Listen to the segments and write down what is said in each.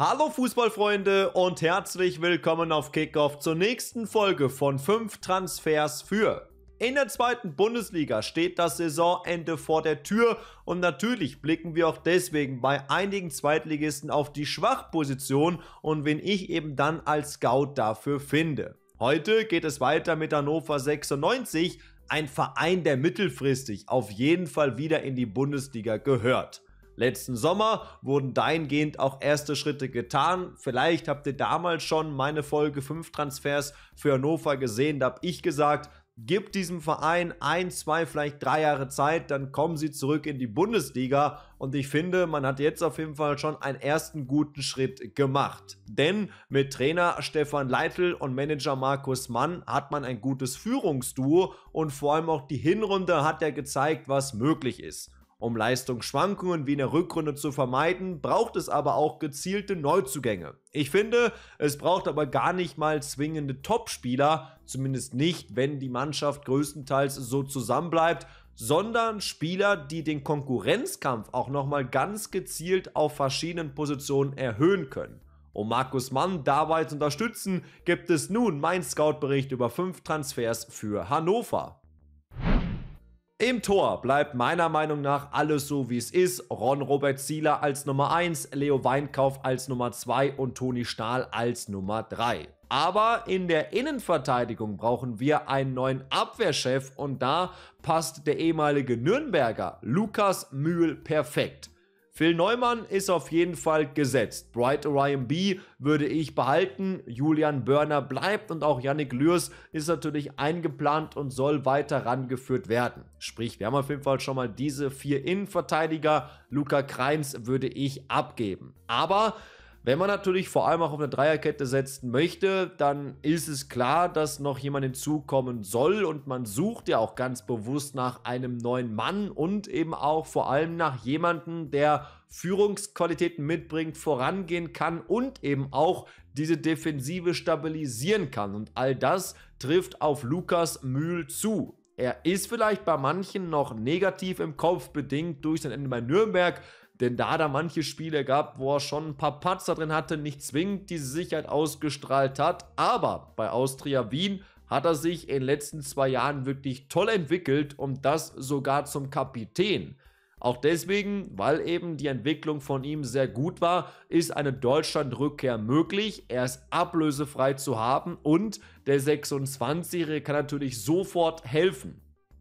Hallo Fußballfreunde und herzlich willkommen auf Kickoff zur nächsten Folge von 5 Transfers für. In der zweiten Bundesliga steht das Saisonende vor der Tür und natürlich blicken wir auch deswegen bei einigen Zweitligisten auf die Schwachposition und wen ich eben dann als Scout dafür finde. Heute geht es weiter mit Hannover 96, ein Verein, der mittelfristig auf jeden Fall wieder in die Bundesliga gehört. Letzten Sommer wurden dahingehend auch erste Schritte getan. Vielleicht habt ihr damals schon meine Folge 5 Transfers für Hannover gesehen. Da habe ich gesagt, gibt diesem Verein ein, zwei, vielleicht drei Jahre Zeit, dann kommen sie zurück in die Bundesliga. Und ich finde, man hat jetzt auf jeden Fall schon einen ersten guten Schritt gemacht. Denn mit Trainer Stefan Leitl und Manager Markus Mann hat man ein gutes Führungsduo und vor allem auch die Hinrunde hat ja gezeigt, was möglich ist. Um Leistungsschwankungen wie in der Rückrunde zu vermeiden, braucht es aber auch gezielte Neuzugänge. Ich finde, es braucht aber gar nicht mal zwingende Topspieler, zumindest nicht, wenn die Mannschaft größtenteils so zusammenbleibt, sondern Spieler, die den Konkurrenzkampf auch nochmal ganz gezielt auf verschiedenen Positionen erhöhen können. Um Markus Mann dabei zu unterstützen, gibt es nun mein Scout-Bericht über fünf Transfers für Hannover. Im Tor bleibt meiner Meinung nach alles so, wie es ist. Ron Robert Zieler als Nummer 1, Leo Weinkauf als Nummer 2 und Toni Stahl als Nummer 3. Aber in der Innenverteidigung brauchen wir einen neuen Abwehrchef und da passt der ehemalige Nürnberger Lukas Mühl perfekt. Phil Neumann ist auf jeden Fall gesetzt. Bright Orion B würde ich behalten. Julian Börner bleibt und auch Yannick Lürs ist natürlich eingeplant und soll weiter rangeführt werden. Sprich, wir haben auf jeden Fall schon mal diese vier Innenverteidiger. Luca Kreins würde ich abgeben. Aber wenn man natürlich vor allem auch auf eine Dreierkette setzen möchte, dann ist es klar, dass noch jemand hinzukommen soll und man sucht ja auch ganz bewusst nach einem neuen Mann und eben auch vor allem nach jemandem, der Führungsqualitäten mitbringt, vorangehen kann und eben auch diese Defensive stabilisieren kann. Und all das trifft auf Lukas Mühl zu. Er ist vielleicht bei manchen noch negativ im Kopf bedingt durch sein Ende bei Nürnberg, denn da da manche Spiele gab, wo er schon ein paar Patzer drin hatte, nicht zwingend diese Sicherheit ausgestrahlt hat. Aber bei Austria Wien hat er sich in den letzten zwei Jahren wirklich toll entwickelt und das sogar zum Kapitän. Auch deswegen, weil eben die Entwicklung von ihm sehr gut war, ist eine Deutschlandrückkehr möglich. Er ist ablösefrei zu haben und der 26-Jährige kann natürlich sofort helfen.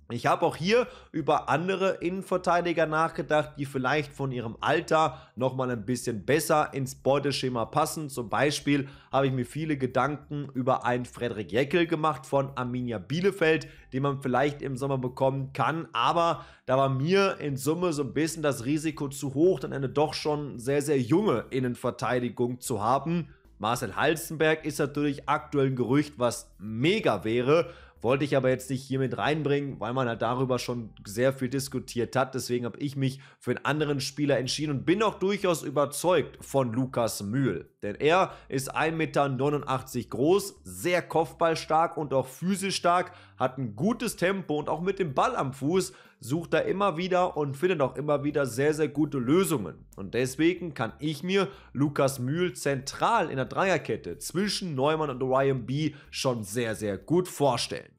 Ich habe auch hier über andere Innenverteidiger nachgedacht, die vielleicht von ihrem Alter nochmal ein bisschen besser ins Beuteschema passen. Zum Beispiel habe ich mir viele Gedanken über einen Frederik Jeckel gemacht von Arminia Bielefeld, den man vielleicht im Sommer bekommen kann. Aber da war mir in Summe so ein bisschen das Risiko zu hoch, dann eine doch schon sehr, sehr junge Innenverteidigung zu haben. Marcel Halzenberg ist natürlich aktuell ein Gerücht, was mega wäre. Wollte ich aber jetzt nicht hier mit reinbringen, weil man halt darüber schon sehr viel diskutiert hat. Deswegen habe ich mich für einen anderen Spieler entschieden und bin auch durchaus überzeugt von Lukas Mühl. Denn er ist 1,89 Meter groß, sehr kopfballstark und auch physisch stark, hat ein gutes Tempo und auch mit dem Ball am Fuß sucht da immer wieder und findet auch immer wieder sehr, sehr gute Lösungen. Und deswegen kann ich mir Lukas Mühl zentral in der Dreierkette zwischen Neumann und Ryan B schon sehr, sehr gut vorstellen.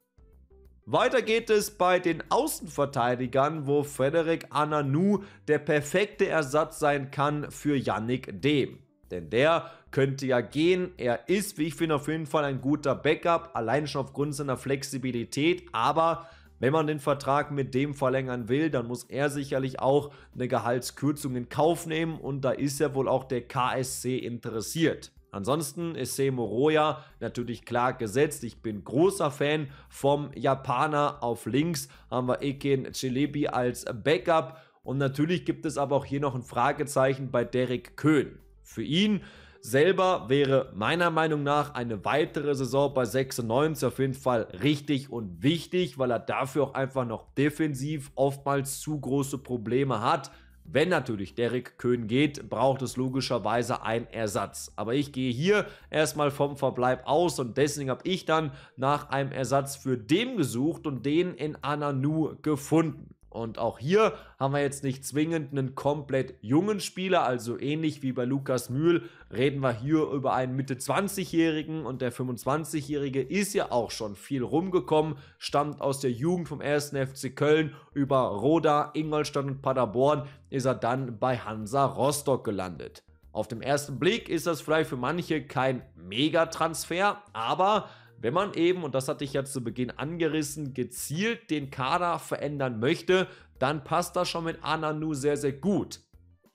Weiter geht es bei den Außenverteidigern, wo Frederik Ananou der perfekte Ersatz sein kann für Yannick Dehm. Denn der könnte ja gehen. Er ist, wie ich finde, auf jeden Fall ein guter Backup, allein schon aufgrund seiner Flexibilität. Aber wenn man den Vertrag mit dem verlängern will, dann muss er sicherlich auch eine Gehaltskürzung in Kauf nehmen und da ist ja wohl auch der KSC interessiert. Ansonsten ist Semo Roya natürlich klar gesetzt. Ich bin großer Fan vom Japaner. Auf links haben wir Eken Celebi als Backup. Und natürlich gibt es aber auch hier noch ein Fragezeichen bei Derek Köhn. Für ihn selber wäre meiner Meinung nach eine weitere Saison bei 96 auf jeden Fall richtig und wichtig, weil er dafür auch einfach noch defensiv oftmals zu große Probleme hat. Wenn natürlich Derek Köhn geht, braucht es logischerweise einen Ersatz. Aber ich gehe hier erstmal vom Verbleib aus und deswegen habe ich dann nach einem Ersatz für den gesucht und den in Ananu gefunden. Und auch hier haben wir jetzt nicht zwingend einen komplett jungen Spieler, also ähnlich wie bei Lukas Mühl reden wir hier über einen Mitte 20-Jährigen und der 25-Jährige ist ja auch schon viel rumgekommen, stammt aus der Jugend vom 1. FC Köln über Roda, Ingolstadt und Paderborn ist er dann bei Hansa Rostock gelandet. Auf den ersten Blick ist das vielleicht für manche kein Mega-Transfer, aber wenn man eben, und das hatte ich ja zu Beginn angerissen, gezielt den Kader verändern möchte, dann passt das schon mit Ananu sehr, sehr gut.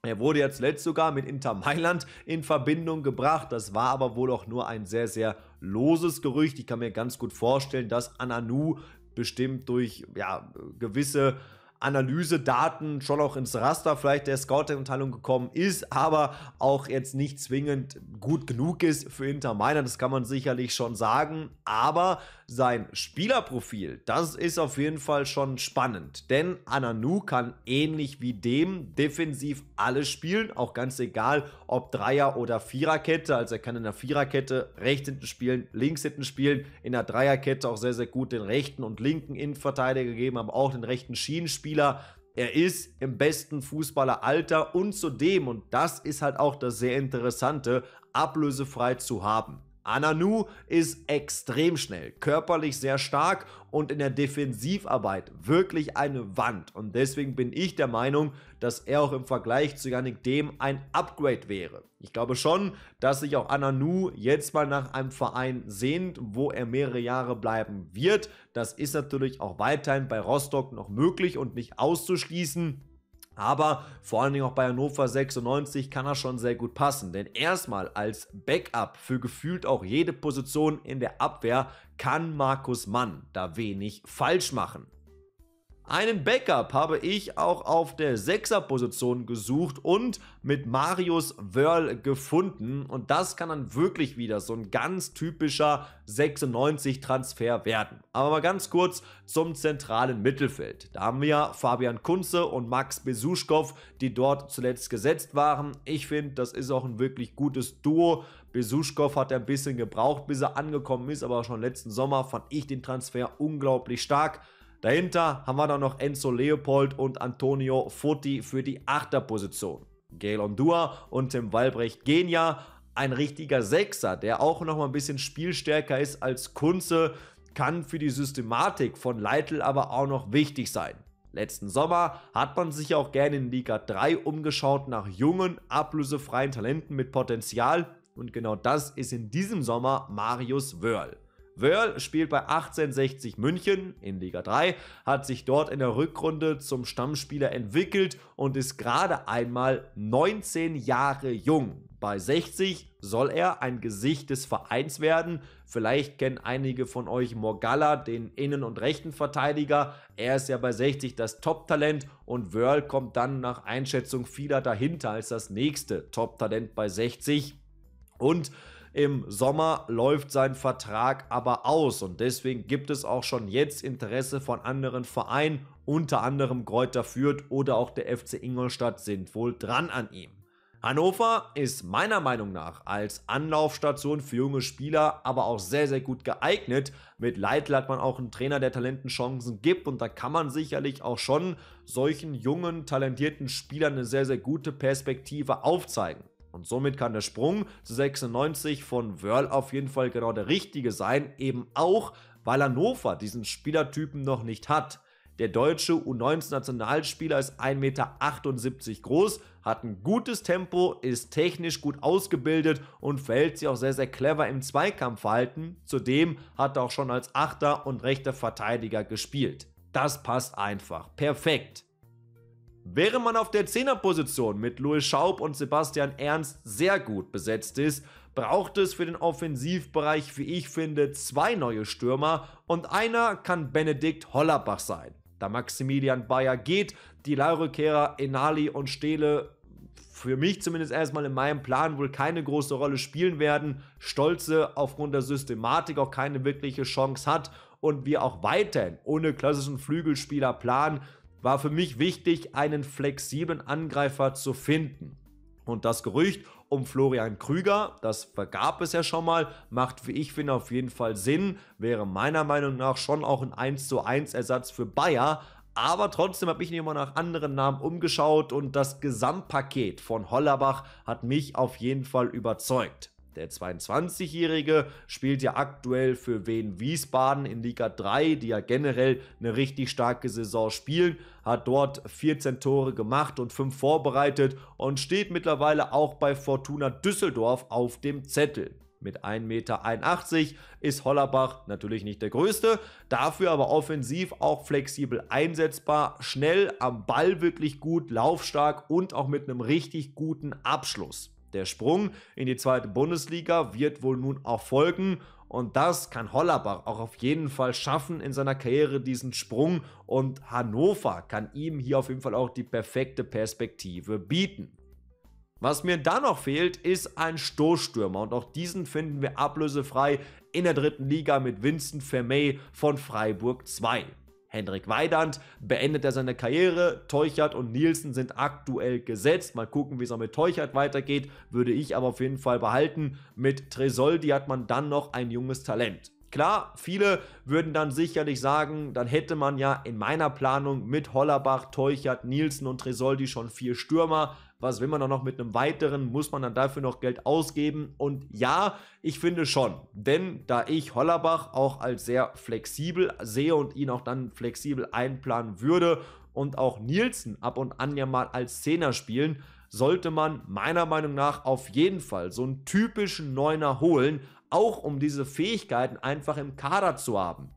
Er wurde jetzt letzt sogar mit Inter Mailand in Verbindung gebracht. Das war aber wohl auch nur ein sehr, sehr loses Gerücht. Ich kann mir ganz gut vorstellen, dass Ananu bestimmt durch ja, gewisse Analyse, Daten schon auch ins Raster vielleicht der Scouting-Abteilung gekommen ist, aber auch jetzt nicht zwingend gut genug ist für Inter Mailand. Das kann man sicherlich schon sagen. Aber sein Spielerprofil, das ist auf jeden Fall schon spannend. Denn Ananu kann ähnlich wie dem defensiv alles spielen, auch ganz egal, ob Dreier- oder Viererkette. Also er kann in der Viererkette rechts hinten spielen, links hinten spielen, in der Dreierkette auch sehr, sehr gut den rechten und linken Innenverteidiger geben, aber auch den rechten Schienenspieler Spieler. Er ist im besten Fußballeralter und zudem, und das ist halt auch das sehr Interessante, ablösefrei zu haben. Ananu ist extrem schnell, körperlich sehr stark und in der Defensivarbeit wirklich eine Wand. Und deswegen bin ich der Meinung, dass er auch im Vergleich zu Yannick Dem ein Upgrade wäre. Ich glaube schon, dass sich auch Ananu jetzt mal nach einem Verein sehnt, wo er mehrere Jahre bleiben wird. Das ist natürlich auch weiterhin bei Rostock noch möglich und nicht auszuschließen. Aber vor allen Dingen auch bei Hannover 96 kann er schon sehr gut passen. Denn erstmal als Backup für gefühlt auch jede Position in der Abwehr kann Markus Mann da wenig falsch machen. Einen Backup habe ich auch auf der 6er Position gesucht und mit Marius Wörl gefunden und das kann dann wirklich wieder so ein ganz typischer 96 Transfer werden. Aber mal ganz kurz zum zentralen Mittelfeld. Da haben wir Fabian Kunze und Max Besuschkow, die dort zuletzt gesetzt waren. Ich finde, das ist auch ein wirklich gutes Duo. Besuschkow hat ein bisschen gebraucht, bis er angekommen ist, aber schon letzten Sommer fand ich den Transfer unglaublich stark. Dahinter haben wir dann noch Enzo Leopold und Antonio Foti für die Achterposition. Gail Ondua und Tim Walbrecht gehen ja. Ein richtiger Sechser, der auch nochmal ein bisschen spielstärker ist als Kunze, kann für die Systematik von Leitl aber auch noch wichtig sein. Letzten Sommer hat man sich auch gerne in Liga 3 umgeschaut nach jungen, ablösefreien Talenten mit Potenzial und genau das ist in diesem Sommer Marius Wörl. Wörl spielt bei 1860 München in Liga 3, hat sich dort in der Rückrunde zum Stammspieler entwickelt und ist gerade einmal 19 Jahre jung. Bei 60 soll er ein Gesicht des Vereins werden. Vielleicht kennen einige von euch Morgalla, den Innen- und rechten Verteidiger. Er ist ja bei 60 das Top-Talent und Wörl kommt dann nach Einschätzung vieler dahinter als das nächste Top-Talent bei 60. Und im Sommer läuft sein Vertrag aber aus und deswegen gibt es auch schon jetzt Interesse von anderen Vereinen, unter anderem Kräuter Fürth oder auch der FC Ingolstadt sind wohl dran an ihm. Hannover ist meiner Meinung nach als Anlaufstation für junge Spieler aber auch sehr, sehr gut geeignet. Mit Leitl hat man auch einen Trainer, der Talentenchancen gibt und da kann man sicherlich auch schon solchen jungen, talentierten Spielern eine sehr, sehr gute Perspektive aufzeigen. Und somit kann der Sprung zu 96 von Wörl auf jeden Fall genau der richtige sein, eben auch, weil Hannover diesen Spielertypen noch nicht hat. Der deutsche U19-Nationalspieler ist 1,78 Meter groß, hat ein gutes Tempo, ist technisch gut ausgebildet und verhält sich auch sehr, sehr clever im Zweikampfverhalten. Zudem hat er auch schon als Achter und rechter Verteidiger gespielt. Das passt einfach. Perfekt. Während man auf der Zehnerposition mit Louis Schaub und Sebastian Ernst sehr gut besetzt ist, braucht es für den Offensivbereich, wie ich finde, zwei neue Stürmer und einer kann Benedikt Hollerbach sein. Da Maximilian Bayer geht, die Laurokera, Enali und Stele für mich zumindest erstmal in meinem Plan wohl keine große Rolle spielen werden, Stolze aufgrund der Systematik auch keine wirkliche Chance hat und wir auch weiterhin ohne klassischen Flügelspieler planen, war für mich wichtig, einen flexiblen Angreifer zu finden. Und das Gerücht um Florian Krüger, das vergab es ja schon mal, macht, wie ich finde, auf jeden Fall Sinn, wäre meiner Meinung nach schon auch ein 1 zu 1 Ersatz für Bayer. Aber trotzdem habe ich mich immer nach anderen Namen umgeschaut und das Gesamtpaket von Hollerbach hat mich auf jeden Fall überzeugt. Der 22-Jährige spielt ja aktuell für Wien Wiesbaden in Liga 3, die ja generell eine richtig starke Saison spielen, hat dort 14 Tore gemacht und 5 vorbereitet und steht mittlerweile auch bei Fortuna Düsseldorf auf dem Zettel. Mit 1,81 Meter ist Hollerbach natürlich nicht der größte, dafür aber offensiv auch flexibel einsetzbar, schnell am Ball wirklich gut, laufstark und auch mit einem richtig guten Abschluss. Der Sprung in die zweite Bundesliga wird wohl nun auch folgen. Und das kann Hollerbach auch auf jeden Fall schaffen in seiner Karriere, diesen Sprung. Und Hannover kann ihm hier auf jeden Fall auch die perfekte Perspektive bieten. Was mir da noch fehlt, ist ein Stoßstürmer und auch diesen finden wir ablösefrei in der dritten Liga mit Vincent Vermey von Freiburg 2. Hendrik Weidand beendet er seine Karriere. Teuchert und Nielsen sind aktuell gesetzt. Mal gucken, wie es auch mit Teuchert weitergeht. Würde ich aber auf jeden Fall behalten. Mit Tresoldi hat man dann noch ein junges Talent. Klar, viele würden dann sicherlich sagen, dann hätte man ja in meiner Planung mit Hollerbach, Teuchert, Nielsen und Tresoldi schon vier Stürmer. Was will man dann noch mit einem weiteren? Muss man dann dafür noch Geld ausgeben? Und ja, ich finde schon. Denn da ich Hollerbach auch als sehr flexibel sehe und ihn auch dann flexibel einplanen würde und auch Nielsen ab und an ja mal als Zehner spielen, sollte man meiner Meinung nach auf jeden Fall so einen typischen Neuner holen, auch um diese Fähigkeiten einfach im Kader zu haben.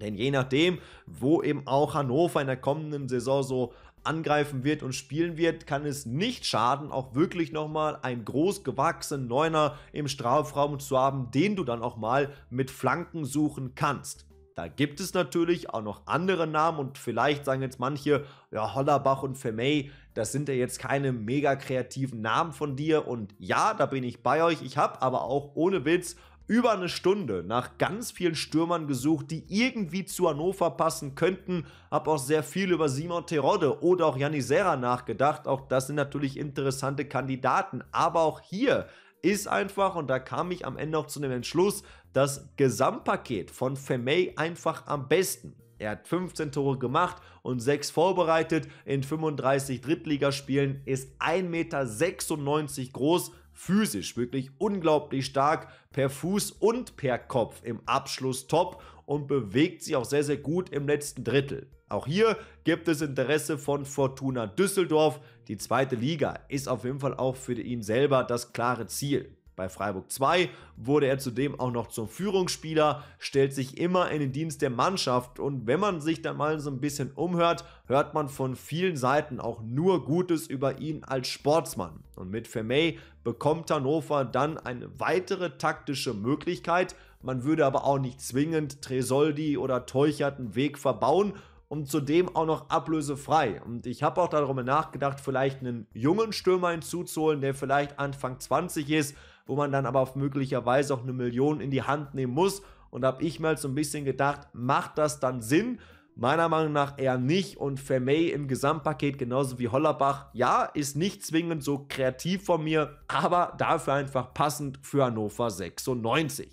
Denn je nachdem, wo eben auch Hannover in der kommenden Saison so angreifen wird und spielen wird, kann es nicht schaden, auch wirklich nochmal einen groß gewachsenen Neuner im Strafraum zu haben, den du dann auch mal mit Flanken suchen kannst. Da gibt es natürlich auch noch andere Namen und vielleicht sagen jetzt manche, ja, Hollerbach und Vermey, das sind ja jetzt keine mega kreativen Namen von dir und ja, da bin ich bei euch. Ich habe aber auch ohne Witz über eine Stunde nach ganz vielen Stürmern gesucht, die irgendwie zu Hannover passen könnten. Hab auch sehr viel über Simon Terodde oder auch Janni Serra nachgedacht. Auch das sind natürlich interessante Kandidaten. Aber auch hier ist einfach, und da kam ich am Ende auch zu dem Entschluss, das Gesamtpaket von Femey einfach am besten. Er hat 15 Tore gemacht und 6 vorbereitet. In 35 Drittligaspielen ist 1,96 Meter groß physisch wirklich unglaublich stark per Fuß und per Kopf im Abschluss top und bewegt sich auch sehr, sehr gut im letzten Drittel. Auch hier gibt es Interesse von Fortuna Düsseldorf. Die zweite Liga ist auf jeden Fall auch für ihn selber das klare Ziel. Bei Freiburg 2 wurde er zudem auch noch zum Führungsspieler, stellt sich immer in den Dienst der Mannschaft und wenn man sich dann mal so ein bisschen umhört, hört man von vielen Seiten auch nur Gutes über ihn als Sportsmann. Und mit Vermey bekommt Hannover dann eine weitere taktische Möglichkeit, man würde aber auch nicht zwingend Tresoldi oder Teuchert einen Weg verbauen und zudem auch noch ablösefrei. Und ich habe auch darüber nachgedacht, vielleicht einen jungen Stürmer hinzuzuholen, der vielleicht Anfang 20 ist, wo man dann aber möglicherweise auch eine Million in die Hand nehmen muss. Und habe ich mal so ein bisschen gedacht, macht das dann Sinn? Meiner Meinung nach eher nicht und Vermey im Gesamtpaket genauso wie Hollerbach, ja, ist nicht zwingend so kreativ von mir, aber dafür einfach passend für Hannover 96.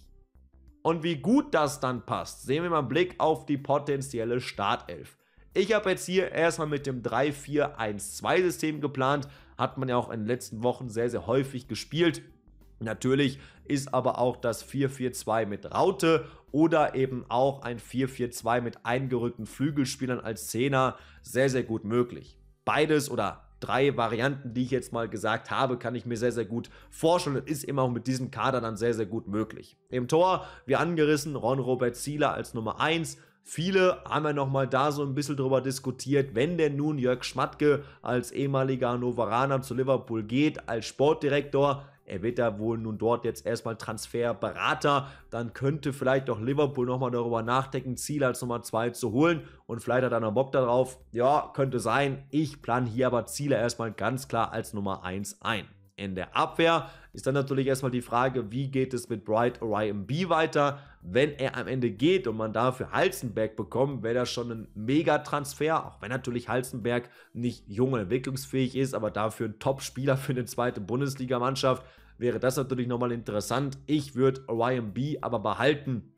Und wie gut das dann passt, sehen wir mal einen Blick auf die potenzielle Startelf. Ich habe jetzt hier erstmal mit dem 3-4-1-2-System geplant, hat man ja auch in den letzten Wochen sehr, sehr häufig gespielt. Natürlich ist aber auch das 4-4-2 mit Raute oder eben auch ein 4-4-2 mit eingerückten Flügelspielern als Zehner sehr, sehr gut möglich. Beides oder drei Varianten, die ich jetzt mal gesagt habe, kann ich mir sehr, sehr gut vorstellen und ist eben auch mit diesem Kader dann sehr, sehr gut möglich. Im Tor, wie angerissen, Ron-Robert Zieler als Nummer 1, Viele haben ja nochmal da so ein bisschen drüber diskutiert, wenn denn nun Jörg Schmatke als ehemaliger Hannoveraner zu Liverpool geht, als Sportdirektor, er wird da wohl nun dort jetzt erstmal Transferberater. Dann könnte vielleicht doch Liverpool nochmal darüber nachdenken, Ziel als Nummer 2 zu holen. Und vielleicht hat er noch Bock darauf. Ja, könnte sein. Ich plane hier aber Ziele erstmal ganz klar als Nummer 1 ein in der Abwehr. Ist dann natürlich erstmal die Frage, wie geht es mit Bright Orion B weiter? Wenn er am Ende geht und man dafür Halzenberg bekommt, wäre das schon ein Mega-Transfer, auch wenn natürlich Halzenberg nicht jung und entwicklungsfähig ist, aber dafür ein Top-Spieler für eine zweite Bundesligamannschaft, wäre das natürlich nochmal interessant. Ich würde Orion B aber behalten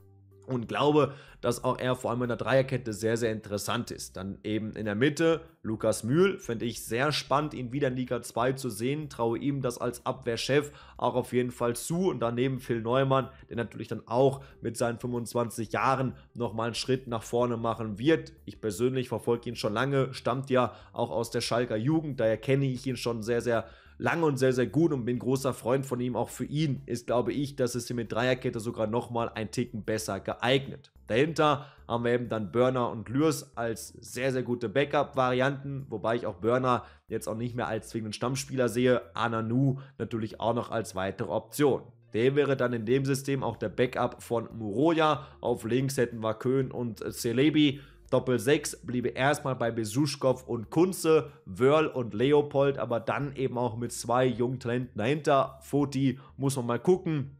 und glaube, dass auch er vor allem in der Dreierkette sehr, sehr interessant ist. Dann eben in der Mitte Lukas Mühl, finde ich sehr spannend, ihn wieder in Liga 2 zu sehen. Traue ihm das als Abwehrchef auch auf jeden Fall zu. Und daneben Phil Neumann, der natürlich dann auch mit seinen 25 Jahren nochmal einen Schritt nach vorne machen wird. Ich persönlich verfolge ihn schon lange, stammt ja auch aus der Schalker Jugend, daher kenne ich ihn schon sehr, sehr gut lange und sehr, sehr gut und bin großer Freund von ihm. Auch für ihn ist, glaube ich, das System mit Dreierkette sogar nochmal ein Ticken besser geeignet. Dahinter haben wir eben dann Burner und Lürs als sehr, sehr gute Backup-Varianten, wobei ich auch Burner jetzt auch nicht mehr als zwingenden Stammspieler sehe. Ananu natürlich auch noch als weitere Option. Der wäre dann in dem System auch der Backup von Muroya. Auf links hätten wir Köhn und Celebi. Doppel-6 bliebe erstmal bei Besuschkow und Kunze, Wörl und Leopold, aber dann eben auch mit zwei jungen Talenten dahinter. Foti muss man mal gucken.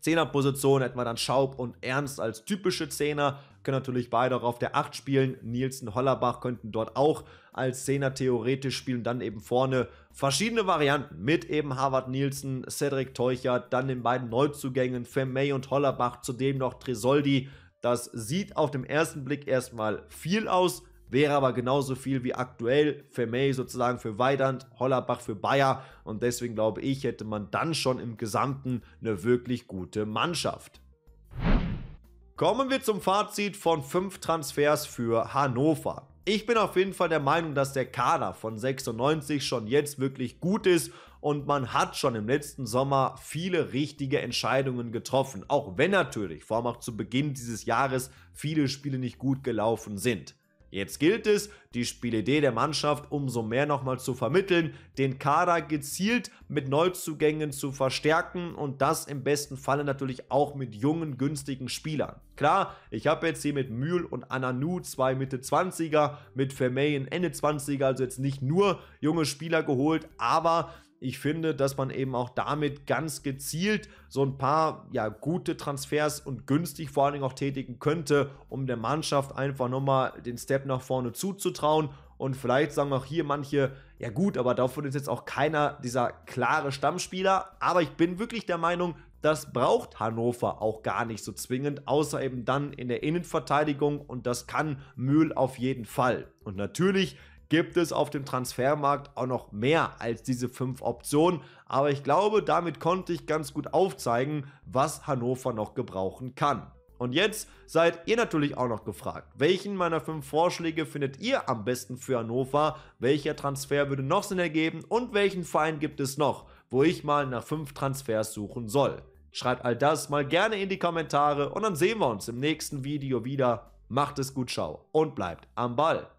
Zehnerposition hätten wir dann Schaub und Ernst als typische Zehner. Können natürlich beide auch auf der 8 spielen. Nielsen, Hollerbach könnten dort auch als Zehner theoretisch spielen. Dann eben vorne verschiedene Varianten mit eben Harvard Nielsen, Cedric Teuchert, dann den beiden Neuzugängen Vermey und Hollerbach, zudem noch Tresoldi das sieht auf dem ersten Blick erstmal viel aus, wäre aber genauso viel wie aktuell Vermey sozusagen für Weidand, Hollerbach für Bayer und deswegen glaube ich, hätte man dann schon im Gesamten eine wirklich gute Mannschaft. Kommen wir zum Fazit von 5 Transfers für Hannover. Ich bin auf jeden Fall der Meinung, dass der Kader von 96 schon jetzt wirklich gut ist und man hat schon im letzten Sommer viele richtige Entscheidungen getroffen, auch wenn natürlich vor allem auch zu Beginn dieses Jahres viele Spiele nicht gut gelaufen sind. Jetzt gilt es, die Spielidee der Mannschaft umso mehr nochmal zu vermitteln, den Kader gezielt mit Neuzugängen zu verstärken und das im besten Falle natürlich auch mit jungen, günstigen Spielern. Klar, ich habe jetzt hier mit Mühl und Ananu zwei Mitte 20er, mit Vermeyen Ende 20er, also jetzt nicht nur junge Spieler geholt, aber ich finde, dass man eben auch damit ganz gezielt so ein paar ja, gute Transfers und günstig vor allen Dingen auch tätigen könnte, um der Mannschaft einfach nochmal den Step nach vorne zuzutrauen. Und vielleicht sagen auch hier manche, ja gut, aber davon ist jetzt auch keiner dieser klare Stammspieler. Aber ich bin wirklich der Meinung, das braucht Hannover auch gar nicht so zwingend, außer eben dann in der Innenverteidigung und das kann Mühl auf jeden Fall. Und natürlich gibt es auf dem Transfermarkt auch noch mehr als diese fünf Optionen. Aber ich glaube, damit konnte ich ganz gut aufzeigen, was Hannover noch gebrauchen kann. Und jetzt seid ihr natürlich auch noch gefragt, welchen meiner fünf Vorschläge findet ihr am besten für Hannover? Welcher Transfer würde noch Sinn ergeben und welchen Verein gibt es noch, wo ich mal nach fünf Transfers suchen soll? Schreibt all das mal gerne in die Kommentare und dann sehen wir uns im nächsten Video wieder. Macht es gut, schau und bleibt am Ball.